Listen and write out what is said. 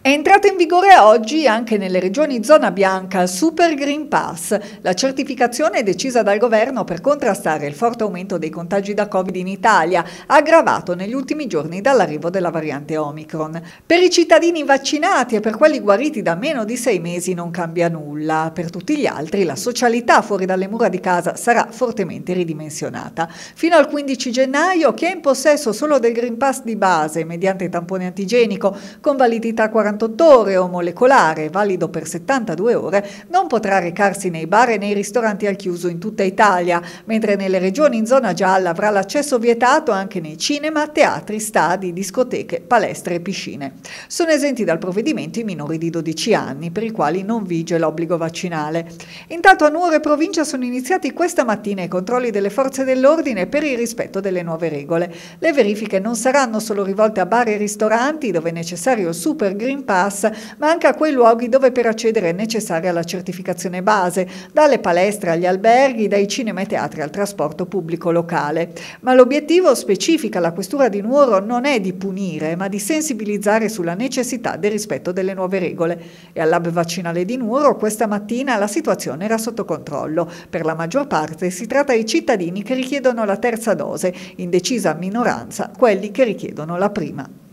È entrata in vigore oggi anche nelle regioni zona bianca Super Green Pass. La certificazione è decisa dal governo per contrastare il forte aumento dei contagi da Covid in Italia, aggravato negli ultimi giorni dall'arrivo della variante Omicron. Per i cittadini vaccinati e per quelli guariti da meno di sei mesi non cambia nulla. Per tutti gli altri la socialità fuori dalle mura di casa sarà fortemente ridimensionata. Fino al 15 gennaio chi è in possesso solo del Green Pass di base mediante tampone antigenico con validità 40 48 ore o molecolare, valido per 72 ore, non potrà recarsi nei bar e nei ristoranti al chiuso in tutta Italia, mentre nelle regioni in zona gialla avrà l'accesso vietato anche nei cinema, teatri, stadi, discoteche, palestre e piscine. Sono esenti dal provvedimento i minori di 12 anni, per i quali non vige l'obbligo vaccinale. Intanto a Nuoro e provincia sono iniziati questa mattina i controlli delle forze dell'ordine per il rispetto delle nuove regole. Le verifiche non saranno solo rivolte a bar e ristoranti, dove è necessario il super green Green Pass, ma anche a quei luoghi dove per accedere è necessaria la certificazione base, dalle palestre agli alberghi, dai cinema e teatri al trasporto pubblico locale. Ma l'obiettivo, specifica la Questura di Nuoro, non è di punire, ma di sensibilizzare sulla necessità del rispetto delle nuove regole. E al vaccinale di Nuoro questa mattina la situazione era sotto controllo. Per la maggior parte si tratta di cittadini che richiedono la terza dose, in decisa minoranza quelli che richiedono la prima.